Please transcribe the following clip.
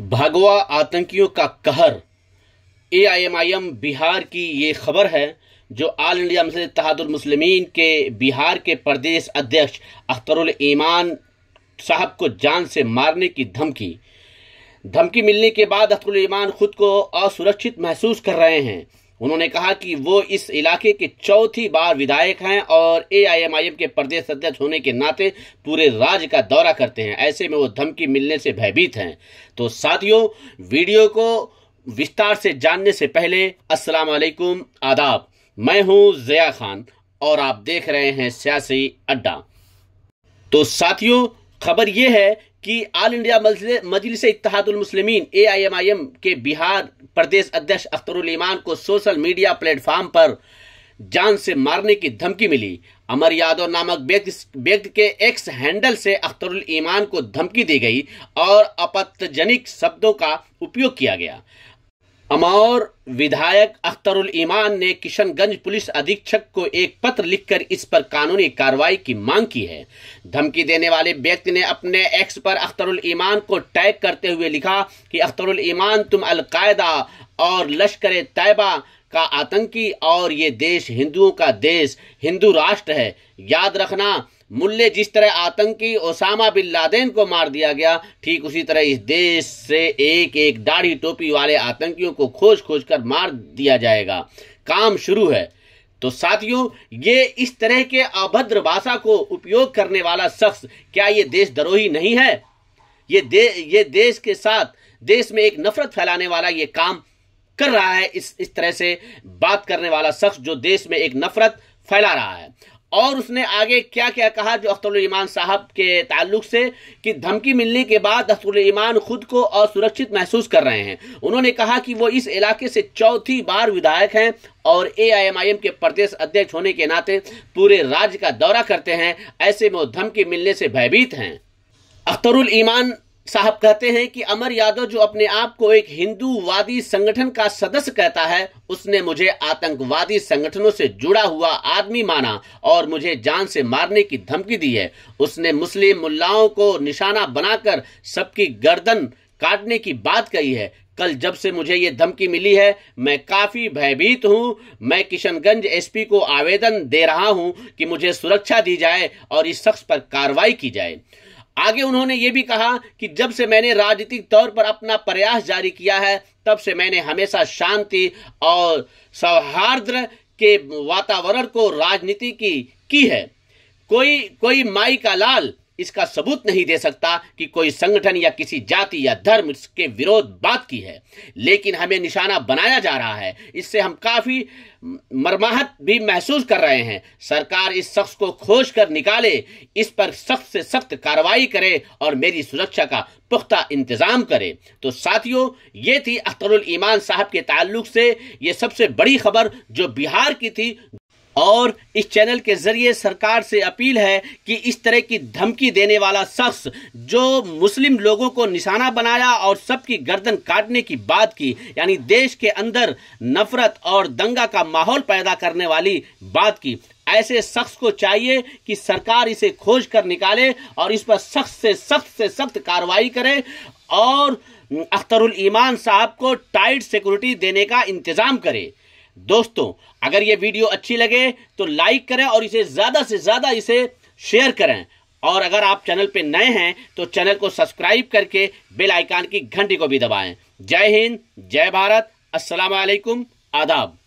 भगवा आतंकियों का कहर एआईएमआईएम बिहार की ये खबर है जो आल इंडिया तहादुल तहादुलमसलमिन के बिहार के प्रदेश अध्यक्ष अख्तरुल ईमान साहब को जान से मारने की धमकी धमकी मिलने के बाद अख्तरुल ईमान खुद को असुरक्षित महसूस कर रहे हैं उन्होंने कहा कि वो इस इलाके के चौथी बार विधायक हैं और एआईएमआईएम के प्रदेश अध्यक्ष होने के नाते पूरे राज्य का दौरा करते हैं ऐसे में वो धमकी मिलने से भयभीत हैं तो साथियों वीडियो को विस्तार से जानने से पहले अस्सलाम वालेकुम आदाब मैं हूं जया खान और आप देख रहे हैं सियासी अड्डा तो साथियों खबर यह है कि ऑल इंडिया मजलिस इतिहादुल मुस्लिमीन एम के बिहार प्रदेश अध्यक्ष अख्तरुल ईमान को सोशल मीडिया प्लेटफॉर्म पर जान से मारने की धमकी मिली अमर यादव नामक व्यक्ति के एक्स हैंडल से अख्तरुल ईमान को धमकी दी गई और अपत्तजनिक शब्दों का उपयोग किया गया अमौर विधायक अख्तरुल ईमान ने किशनगंज पुलिस अधीक्षक को एक पत्र लिखकर इस पर कानूनी कार्रवाई की मांग की है धमकी देने वाले व्यक्ति ने अपने एक्स पर अख्तरुल ईमान को टैग करते हुए लिखा कि अख्तरुल ईमान तुम अलकायदा और लश्कर तैयबा का आतंकी और ये देश हिंदुओं का देश हिंदू राष्ट्र है याद रखना मुल्ले जिस तरह आतंकी ओसामा बिन लादेन को मार दिया गया ठीक उसी तरह इस देश से एक एक दाढ़ी टोपी वाले आतंकियों को खोज खोज कर मार दिया जाएगा काम शुरू है तो साथियों ये इस तरह के अभद्र भाषा को उपयोग करने वाला शख्स क्या ये देश दरोही नहीं है ये दे ये देश के साथ देश में एक नफरत फैलाने वाला ये काम कर रहा है इस इस तरह से बात करने वाला शख्स जो देश में एक नफरत फैला रहा है और उसने आगे क्या क्या कहा जो ईमान साहब के ताल्लुक से कि धमकी मिलने के बाद ईमान खुद को असुरक्षित महसूस कर रहे हैं उन्होंने कहा कि वो इस इलाके से चौथी बार विधायक हैं और ए आई एम आई एम के प्रदेश अध्यक्ष होने के नाते पूरे राज्य का दौरा करते हैं ऐसे में वो धमकी मिलने से भयभीत हैं अख्तरुल ईमान साहब कहते हैं कि अमर यादव जो अपने आप को एक हिंदूवादी संगठन का सदस्य कहता है उसने मुझे आतंकवादी संगठनों से जुड़ा हुआ आदमी माना और मुझे जान से मारने की धमकी दी है उसने मुस्लिम मुल्लाओं को निशाना बनाकर सबकी गर्दन काटने की बात कही है कल जब से मुझे ये धमकी मिली है मैं काफ़ी भयभीत हूँ मैं किशनगंज एसपी को आवेदन दे रहा हूँ कि मुझे सुरक्षा दी जाए और इस शख्स पर कार्रवाई की जाए आगे उन्होंने ये भी कहा कि जब से मैंने राजनीतिक तौर पर अपना प्रयास जारी किया है तब से मैंने हमेशा शांति और सौहार्द के वातावरण को राजनीति की की है कोई कोई माई का लाल इसका सबूत नहीं दे सकता कि कोई संगठन या किसी जाति या धर्म इसके विरोध बात की है लेकिन हमें निशाना बनाया जा रहा है इससे हम काफ़ी मरमाहत भी महसूस कर रहे हैं सरकार इस शख्स को खोज कर निकाले इस पर सख्त से सख्त कार्रवाई करे और मेरी सुरक्षा का पुख्ता इंतज़ाम करे तो साथियों ये थी अख्तरुल ईमान साहब के ताल्लुक से ये सबसे बड़ी खबर जो बिहार की थी और इस चैनल के जरिए सरकार से अपील है कि इस तरह की धमकी देने वाला शख्स जो मुस्लिम लोगों को निशाना बनाया और सबकी गर्दन काटने की बात की यानी देश के अंदर नफरत और दंगा का माहौल पैदा करने वाली बात की ऐसे शख्स को चाहिए कि सरकार इसे खोज कर निकाले और इस पर सख्त से सख्त से सख्त कार्रवाई करे और अख्तरुल ईमान साहब को टाइट सिक्योरिटी देने का इंतज़ाम करे दोस्तों अगर ये वीडियो अच्छी लगे तो लाइक करें और इसे ज़्यादा से ज़्यादा इसे शेयर करें और अगर आप चैनल पर नए हैं तो चैनल को सब्सक्राइब करके बेल आइकन की घंटी को भी दबाएं जय हिंद जय भारत अस्सलाम वालेकुम आदाब